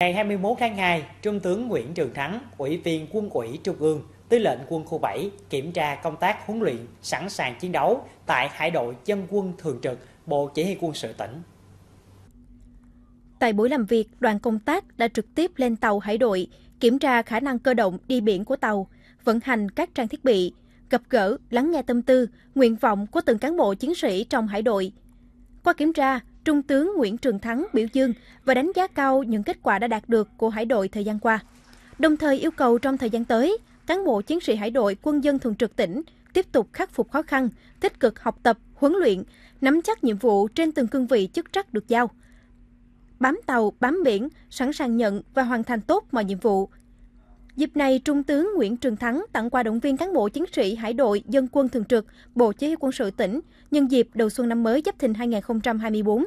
Ngày 21 tháng 2, Trung tướng Nguyễn Trường Thắng, Ủy viên Quân ủy Trung ương, Tư lệnh Quân khu 7 kiểm tra công tác huấn luyện, sẵn sàng chiến đấu tại Hải đội Dân quân Thường trực Bộ Chỉ huy quân sự tỉnh. Tại buổi làm việc, đoàn công tác đã trực tiếp lên tàu hải đội, kiểm tra khả năng cơ động đi biển của tàu, vận hành các trang thiết bị, gặp gỡ, lắng nghe tâm tư, nguyện vọng của từng cán bộ chiến sĩ trong hải đội. Qua kiểm tra, Trung tướng Nguyễn Trường Thắng biểu dương và đánh giá cao những kết quả đã đạt được của hải đội thời gian qua. Đồng thời yêu cầu trong thời gian tới, cán bộ chiến sĩ hải đội quân dân thường trực tỉnh tiếp tục khắc phục khó khăn, tích cực học tập, huấn luyện, nắm chắc nhiệm vụ trên từng cương vị chức trách được giao. Bám tàu, bám biển, sẵn sàng nhận và hoàn thành tốt mọi nhiệm vụ. Dịp này, Trung tướng Nguyễn Trường Thắng tặng quà động viên cán bộ chiến sĩ Hải đội Dân quân Thường trực, Bộ Chỉ huy quân sự tỉnh nhân dịp đầu xuân năm mới Giáp Thìn 2024.